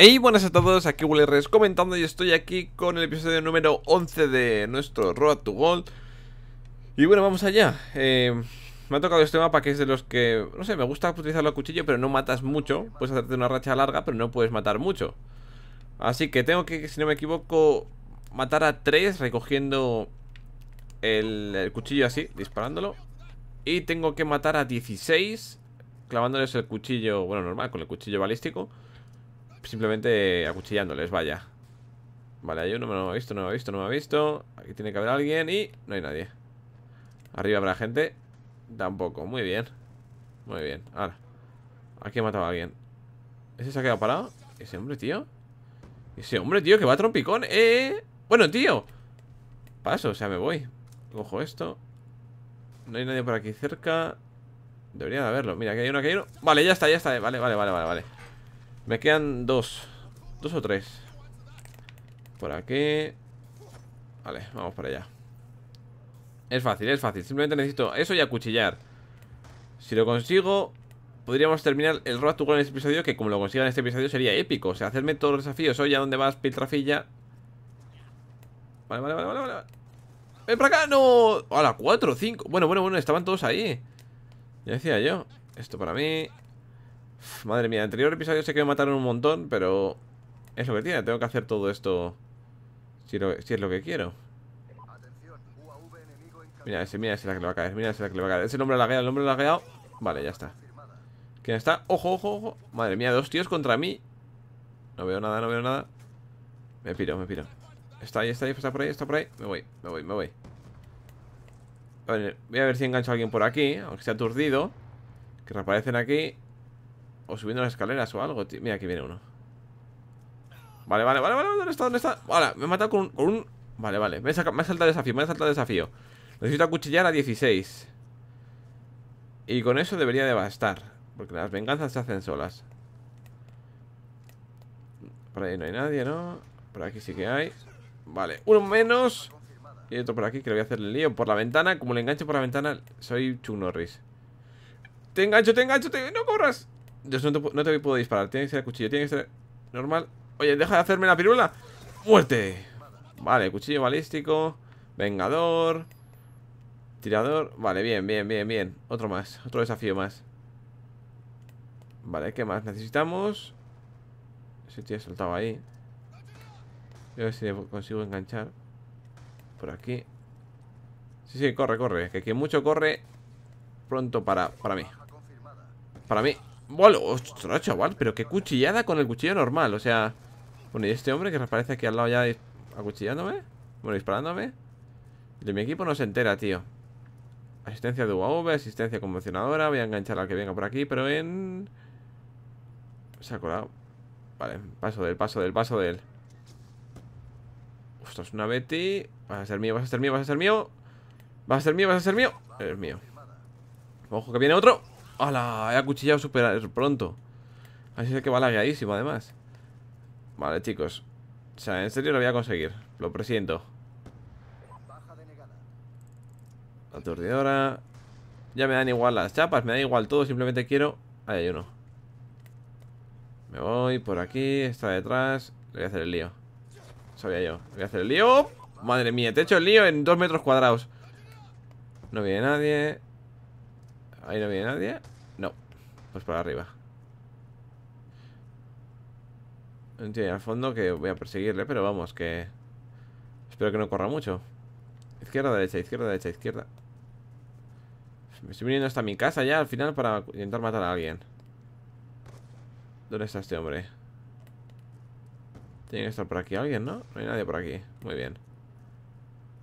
Hey, buenas a todos, aquí WLRs comentando y estoy aquí con el episodio número 11 de nuestro Road to Gold Y bueno, vamos allá eh, Me ha tocado este mapa que es de los que, no sé, me gusta utilizarlo a cuchillo pero no matas mucho Puedes hacerte una racha larga pero no puedes matar mucho Así que tengo que, si no me equivoco, matar a tres recogiendo el, el cuchillo así, disparándolo Y tengo que matar a 16 clavándoles el cuchillo, bueno, normal, con el cuchillo balístico simplemente acuchillándoles, vaya Vale, hay uno no me ha visto, no me ha visto, no me ha visto Aquí tiene que haber alguien y no hay nadie Arriba habrá gente Tampoco, muy bien Muy bien, ahora Aquí he matado a alguien ¿Ese se ha quedado parado? ¿Ese hombre, tío? Ese hombre, tío, que va a trompicón eh, ¡Eh! Bueno, tío Paso, o sea, me voy Cojo esto No hay nadie por aquí cerca Debería de haberlo Mira, aquí hay uno, aquí hay uno Vale, ya está, ya está Vale, vale, vale, vale, vale me quedan dos. Dos o tres. Por aquí. Vale, vamos para allá. Es fácil, es fácil. Simplemente necesito eso y acuchillar. Si lo consigo, podríamos terminar el Road to en este episodio, que como lo consiga en este episodio sería épico. O sea, hacerme todos los desafíos. hoy ¿a dónde vas, piltrafilla? Vale, vale, vale, vale, vale. ¡Ven para acá! ¡No! A cuatro, cinco! Bueno, bueno, bueno, estaban todos ahí. Ya decía yo. Esto para mí madre mía, en el anterior episodio sé que me mataron un montón, pero es lo que tiene. Tengo que hacer todo esto si, es lo que quiero. Mira ese, mira ese la que le va a caer, mira ese la que le va a caer. Ese nombre lagueado, el nombre lagueado. Vale, ya está. ¿Quién está? ¡Ojo, ojo, ojo! Madre mía, dos tíos contra mí. No veo nada, no veo nada. Me piro, me piro. Está ahí, está ahí, está por ahí, está por ahí. Me voy, me voy, me voy. A ver, voy a ver si engancho a alguien por aquí, aunque sea aturdido. Que reaparecen aquí. O subiendo las escaleras o algo, Mira, aquí viene uno. Vale, vale, vale, vale. ¿Dónde está? ¿Dónde está? Vale, me he matado con un. Vale, vale. Me ha saltado desafío, me ha saltado desafío. Necesito acuchillar a 16. Y con eso debería de bastar. Porque las venganzas se hacen solas. Por ahí no hay nadie, ¿no? Por aquí sí que hay. Vale, uno menos. Y otro por aquí que le voy a hacer el lío. Por la ventana, como le engancho por la ventana, soy Chuck Norris. Te engancho, te engancho, ¡No corras! Yo no te, no te puedo disparar. Tiene que ser el cuchillo. Tiene que ser normal. Oye, deja de hacerme la pirula. ¡Muerte! Vale, cuchillo balístico. Vengador. Tirador. Vale, bien, bien, bien, bien. Otro más. Otro desafío más. Vale, ¿qué más necesitamos? Ese tío ha soltado ahí. Yo a ver si le consigo enganchar. Por aquí. Sí, sí, corre, corre. Que aquí mucho corre, pronto para, para mí. Para mí. Bueno, ostras, chaval, pero qué cuchillada con el cuchillo normal, o sea Bueno, y este hombre que aparece aquí al lado ya acuchillándome Bueno, disparándome El de mi equipo no se entera, tío Asistencia de UAV, asistencia conmocionadora Voy a enganchar al que venga por aquí, pero en... Se ha colado Vale, paso del, paso del, paso del Ostras, una Betty Vas a ser mío, vas a ser mío, vas a ser mío Vas a ser mío, vas a ser mío Es mío Ojo que viene otro ¡Hala! He acuchillado súper pronto. Así es que va lagueadísimo, además. Vale, chicos. O sea, en serio lo voy a conseguir. Lo presiento. Aturdidora. Ya me dan igual las chapas, me da igual todo. Simplemente quiero... Ahí hay uno. Me voy por aquí, está detrás. Le voy a hacer el lío. Sabía yo. Le voy a hacer el lío. Madre mía, te he hecho el lío en dos metros cuadrados. No viene nadie. Ahí no viene nadie. No. Pues para arriba. Tiene al fondo que voy a perseguirle, pero vamos, que... Espero que no corra mucho. Izquierda, derecha, izquierda, derecha, izquierda. Me estoy viniendo hasta mi casa ya al final para intentar matar a alguien. ¿Dónde está este hombre? Tiene que estar por aquí alguien, ¿no? No hay nadie por aquí. Muy bien.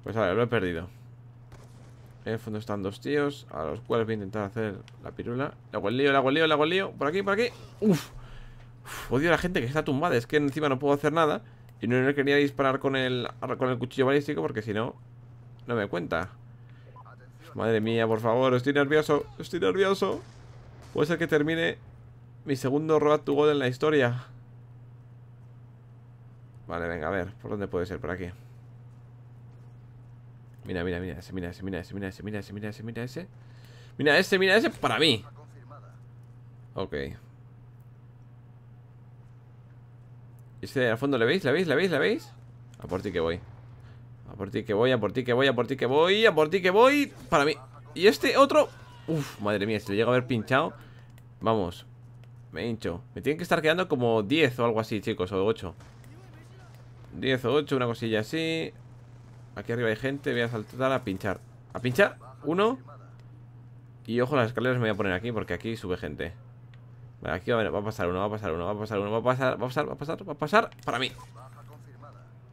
Pues a ver, lo he perdido. En eh, el fondo están dos tíos, a los cuales voy a intentar hacer la pirula. Le hago el lío, le hago el lío, le hago el lío. Por aquí, por aquí. Uf. odio a la gente que está tumbada. Es que encima no puedo hacer nada. Y no quería disparar con el, con el cuchillo balístico porque si no, no me cuenta. madre mía, por favor, estoy nervioso. Estoy nervioso. Puede ser que termine mi segundo Road to goal en la historia. Vale, venga, a ver. ¿Por dónde puede ser? Por aquí. Mira, mira, mira ese, mira ese, mira ese, mira ese, mira ese, mira ese, mira ese. Mira ese, mira ese para mí. Ok. Este de al fondo, ¿le veis? ¿La veis? ¿La veis? ¿La veis? A por ti que voy. A por ti que voy, a por ti que voy, a por ti que voy, a por ti que voy. Para mí. Y este otro. Uf, madre mía, se le llega a haber pinchado. Vamos. Me hincho. Me tienen que estar quedando como 10 o algo así, chicos, o 8. 10 o 8, una cosilla así. Aquí arriba hay gente, voy a saltar a pinchar A pinchar, uno Y ojo, las escaleras me voy a poner aquí Porque aquí sube gente aquí va a, pasar uno, va a pasar uno, va a pasar uno Va a pasar, va a pasar, va a pasar, va a pasar Para mí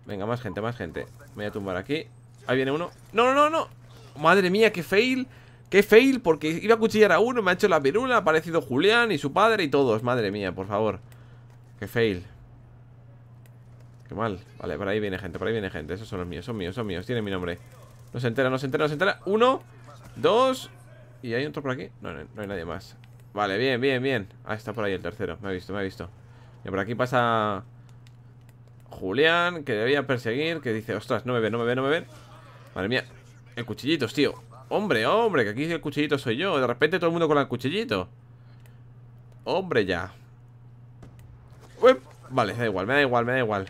Venga, más gente, más gente Me voy a tumbar aquí Ahí viene uno ¡No, no, no, no! Madre mía, qué fail ¡Qué fail! Porque iba a cuchillar a uno, me ha hecho la pirula, ha aparecido Julián y su padre y todos. Madre mía, por favor. ¡Qué fail! Vale, por ahí viene gente, por ahí viene gente. Esos son los míos, son míos, son míos. Tienen mi nombre. No se entera, no se entera, no se entera. Uno, dos. ¿Y hay otro por aquí? No, no, hay nadie más. Vale, bien, bien, bien. Ah, está por ahí el tercero. Me ha visto, me ha visto. Y por aquí pasa Julián, que debía perseguir, que dice, ostras, no me ve, no me ve, no me ve. Madre mía, el cuchillito, tío. Hombre, hombre, que aquí el cuchillito soy yo. De repente todo el mundo con el cuchillito. Hombre, ya. Vale, da igual, me da igual, me da igual.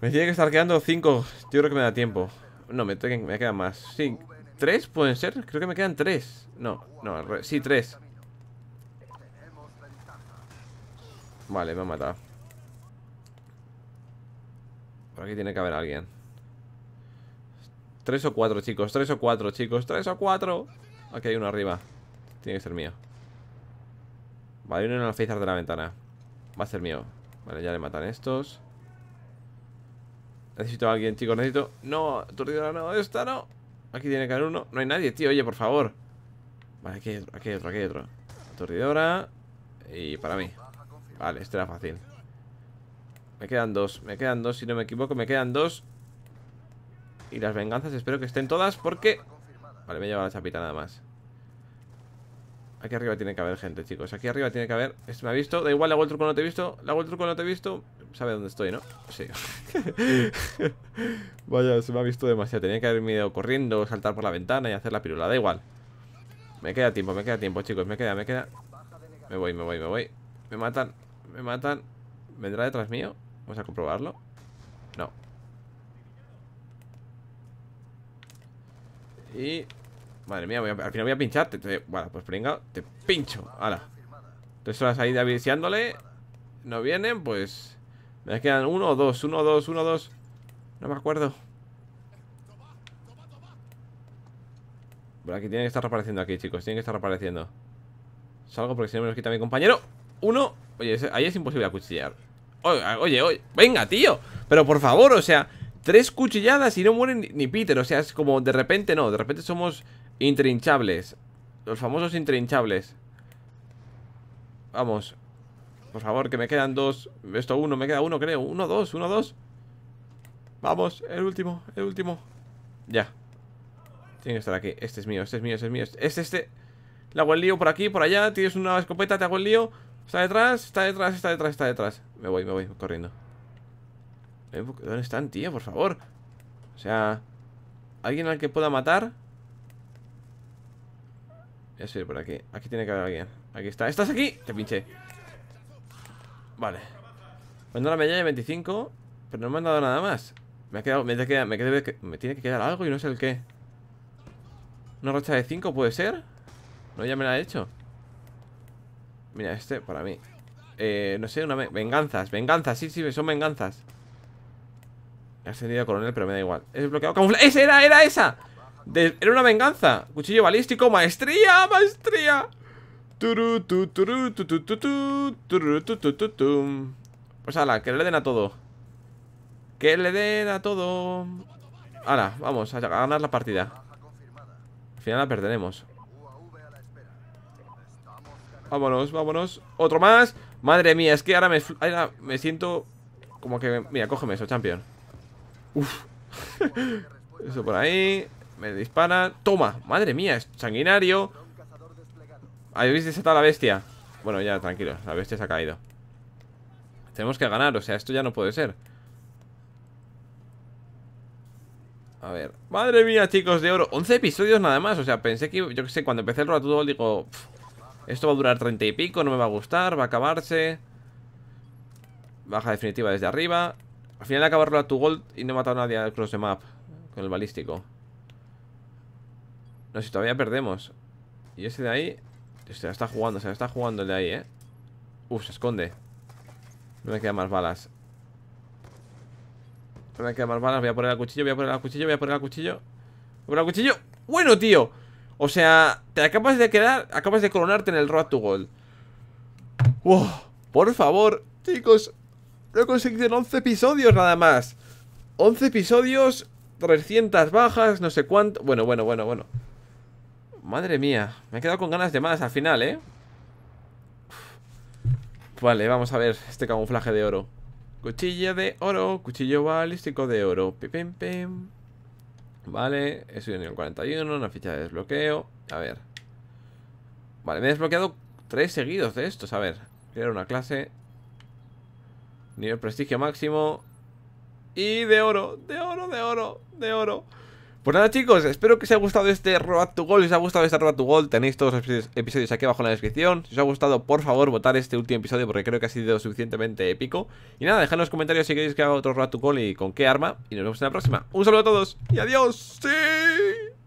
Me tiene que estar quedando cinco Yo creo que me da tiempo. No, me, me quedan más. Sí, ¿tres pueden ser? Creo que me quedan tres. No, no, sí, tres. Vale, me ha matado. Por aquí tiene que haber alguien. Tres o cuatro, chicos. Tres o cuatro, chicos. Tres o cuatro. Aquí hay uno arriba. Tiene que ser mío. Vale, uno en el alféizar de la ventana. Va a ser mío. Vale, ya le matan estos. Necesito a alguien, chicos, necesito... No, aturdidora no, esta no Aquí tiene que haber uno No hay nadie, tío, oye, por favor Vale, aquí hay otro, aquí hay otro, aquí otro Aturdidora Y para mí Vale, este era fácil Me quedan dos, me quedan dos Si no me equivoco, me quedan dos Y las venganzas espero que estén todas porque Vale, me lleva la chapita nada más Aquí arriba tiene que haber gente, chicos Aquí arriba tiene que haber Este me ha visto Da igual, le hago el truco, no te he visto Le hago el truco, no te he visto sabe dónde estoy, ¿no? Sí. Vaya, se me ha visto demasiado. Tenía que haberme ido corriendo, saltar por la ventana y hacer la pirula. Da igual. Me queda tiempo, me queda tiempo, chicos. Me queda, me queda. Me voy, me voy, me voy. Me matan, me matan. ¿Vendrá detrás mío? Vamos a comprobarlo. No. Y... Madre mía, voy a... al final voy a pincharte. Bueno, pues pringao, te pincho. Ahora. Tres horas ahí aviseándole no vienen, pues me quedan uno o dos, uno, dos, uno, dos. No me acuerdo. Por aquí tiene que estar apareciendo aquí, chicos. Tiene que estar apareciendo Salgo porque si no me los quita mi compañero. Uno. Oye, ahí es imposible acuchillar. Ah, oye, oye, Venga, tío. Pero por favor, o sea, tres cuchilladas y no mueren ni, ni Peter. O sea, es como de repente no. De repente somos intrinchables. Los famosos intrinchables. Vamos. Por favor, que me quedan dos. Esto uno, me queda uno, creo. Uno, dos, uno, dos. Vamos, el último, el último. Ya. Tiene que estar aquí. Este es mío, este es mío, este es mío. Este, este. este. Le hago el lío por aquí, por allá. Tienes una escopeta, te hago el lío. Está detrás, está detrás, está detrás, está detrás. Me voy, me voy, corriendo. Eh, ¿Dónde están, tío? Por favor. O sea, alguien al que pueda matar. Voy a subir por aquí. Aquí tiene que haber alguien. Aquí está. ¡Estás aquí! Te pinché. Vale dado la medalla de 25 Pero no me han dado nada más Me ha quedado, me, ha me, tiene que quedar algo y no sé el qué Una rocha de 5 puede ser No, ya me la he hecho Mira, este para mí eh, no sé, una venganzas, venganzas, sí, sí, son venganzas. He ascendido a coronel, pero me da igual. Es bloqueado ¡Esa era, era esa! era una venganza. Cuchillo balístico, maestría, maestría. Pues ala, que le den a todo Que le den a todo Ahora, vamos, a ganar la partida Al final la perderemos Vámonos, vámonos Otro más Madre mía, es que ahora me, me siento Como que, mira, cógeme eso, champion Uf Eso por ahí Me disparan Toma, madre mía, es sanguinario ¿Habéis desatado a la bestia? Bueno, ya, tranquilo la bestia se ha caído Tenemos que ganar, o sea, esto ya no puede ser A ver, madre mía, chicos, de oro 11 episodios nada más, o sea, pensé que Yo que sé, cuando empecé el Gold digo Esto va a durar 30 y pico, no me va a gustar Va a acabarse Baja definitiva desde arriba Al final acabarlo a tu gold y no he matado a nadie al cross the map Con el balístico No, si todavía perdemos Y ese de ahí se la está jugando, se la está jugando el de ahí, ¿eh? Uf, se esconde. No me quedan más balas. No me quedan más balas. Voy a poner el cuchillo, voy a poner el cuchillo, voy a poner el cuchillo. Voy a poner el cuchillo. Bueno, tío. O sea, te acabas de quedar, acabas de coronarte en el Road to Gold. por favor, chicos. Lo he conseguido en 11 episodios nada más. 11 episodios, 300 bajas, no sé cuánto. Bueno, bueno, bueno, bueno. Madre mía, me he quedado con ganas de más al final, ¿eh? Vale, vamos a ver este camuflaje de oro Cuchilla de oro, cuchillo balístico de oro Pim, pim, pim Vale, eso nivel 41, una ficha de desbloqueo A ver Vale, me he desbloqueado tres seguidos de estos A ver, crear una clase Nivel prestigio máximo Y de oro, de oro, de oro, de oro pues nada chicos, espero que os haya gustado este Road to Gold Si os ha gustado este Road to Gold tenéis todos los episodios aquí abajo en la descripción Si os ha gustado, por favor, votar este último episodio Porque creo que ha sido suficientemente épico Y nada, dejad en los comentarios si queréis que haga otro Road to Gold Y con qué arma, y nos vemos en la próxima Un saludo a todos, y adiós, sí